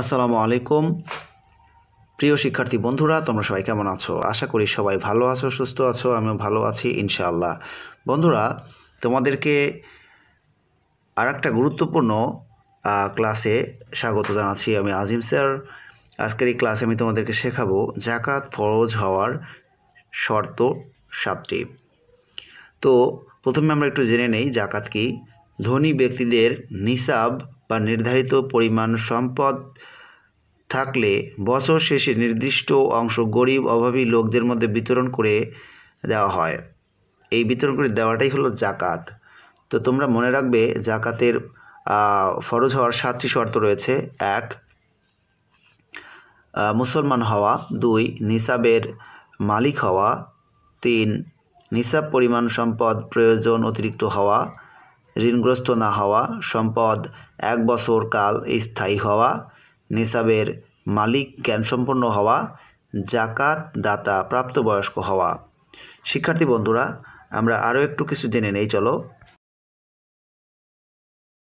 আসসালামু আলাইকুম প্রিয় শিক্ষার্থী বন্ধুরা তোমরা সবাই কেমন আছো আশা করি সবাই ভালো আছো সুস্থ আছো আমিও ভালো আছি ইনশাআল্লাহ বন্ধুরা তোমাদেরকে আর একটা গুরুত্বপূর্ণ ক্লাসে স্বাগত জানাচ্ছি আমি আজিম স্যার আজকের এই ক্লাসে আমি তোমাদেরকে শেখাবো জাকাত ফরজ হওয়ার শর্ত সাতটি তো প্রথমে আমরা একটু জেনে নেই জাকাত কি ধনী ব্যক্তিদের নিসাব বা নির্ধারিত পরিমাণ সম্পদ থাকলে বছর শেষে নির্দিষ্ট অংশ গরিব অভাবী লোকদের মধ্যে বিতরণ করে দেওয়া হয় এই বিতরণ করে দেওয়াটাই হলো জাকাত তো তোমরা মনে রাখবে জাকাতের ফরজ হওয়ার সাতটি শর্ত রয়েছে এক মুসলমান হওয়া দুই নিসাবের মালিক হওয়া তিন নিসাব পরিমাণ সম্পদ প্রয়োজন অতিরিক্ত হওয়া ঋণগ্রস্ত না হওয়া সম্পদ এক বছর কাল স্থায়ী হওয়া নিসাবের মালিক জ্ঞান সম্পন্ন হওয়া জাকাত দাতা প্রাপ্তবয়স্ক হওয়া শিক্ষার্থী বন্ধুরা আমরা আরও একটু কিছু জেনে নেই চলো